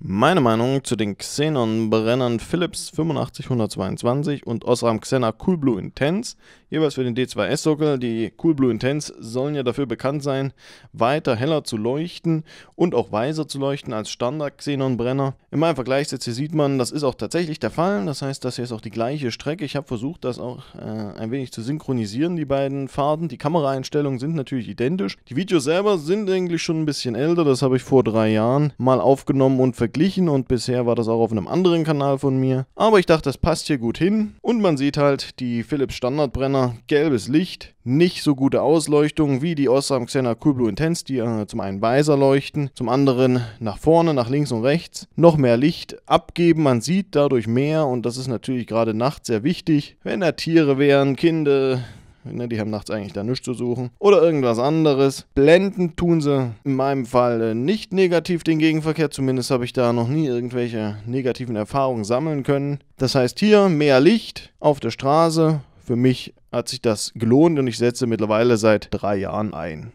Meine Meinung zu den Xenon-Brennern Philips 85122 und Osram Xena Cool Blue Intense, jeweils für den D2S-Sockel. Die Cool Blue Intense sollen ja dafür bekannt sein, weiter heller zu leuchten und auch weißer zu leuchten als Standard-Xenon-Brenner. In meinem Vergleichssetz hier sieht man, das ist auch tatsächlich der Fall. Das heißt, das hier ist auch die gleiche Strecke. Ich habe versucht, das auch äh, ein wenig zu synchronisieren, die beiden Fahrten. Die Kameraeinstellungen sind natürlich identisch. Die Videos selber sind eigentlich schon ein bisschen älter. Das habe ich vor drei Jahren mal aufgenommen und vergessen verglichen und bisher war das auch auf einem anderen Kanal von mir. Aber ich dachte, das passt hier gut hin und man sieht halt die Philips Standardbrenner, gelbes Licht, nicht so gute Ausleuchtung wie die Osram Xena Cool Blue Intense, die äh, zum einen weißer leuchten, zum anderen nach vorne, nach links und rechts, noch mehr Licht abgeben, man sieht dadurch mehr und das ist natürlich gerade nachts sehr wichtig. Wenn da Tiere wären, Kinder, Ne, die haben nachts eigentlich da nichts zu suchen. Oder irgendwas anderes. Blenden tun sie in meinem Fall äh, nicht negativ den Gegenverkehr. Zumindest habe ich da noch nie irgendwelche negativen Erfahrungen sammeln können. Das heißt hier mehr Licht auf der Straße. Für mich hat sich das gelohnt und ich setze mittlerweile seit drei Jahren ein.